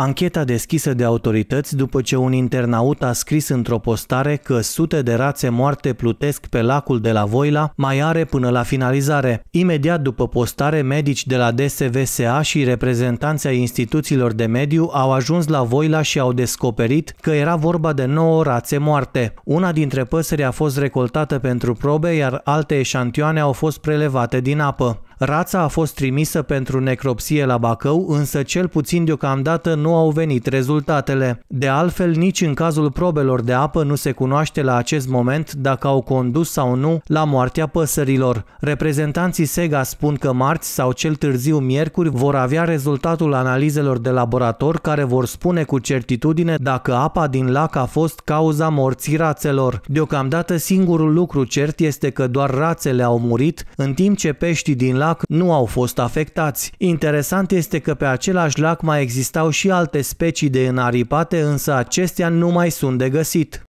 Ancheta deschisă de autorități după ce un internaut a scris într-o postare că sute de rațe moarte plutesc pe lacul de la Voila mai are până la finalizare. Imediat după postare, medici de la DSVSA și reprezentanții instituțiilor de mediu au ajuns la Voila și au descoperit că era vorba de 9 rațe moarte. Una dintre păsări a fost recoltată pentru probe, iar alte eșantioane au fost prelevate din apă. Rața a fost trimisă pentru necropsie la Bacău, însă cel puțin deocamdată nu au venit rezultatele. De altfel, nici în cazul probelor de apă nu se cunoaște la acest moment dacă au condus sau nu la moartea păsărilor. Reprezentanții SEGA spun că marți sau cel târziu miercuri vor avea rezultatul analizelor de laborator care vor spune cu certitudine dacă apa din lac a fost cauza morții rațelor. Deocamdată singurul lucru cert este că doar rațele au murit, în timp ce peștii din lac lac nu au fost afectați. Interesant este că pe același lac mai existau și alte specii de înaripate, însă acestea nu mai sunt de găsit.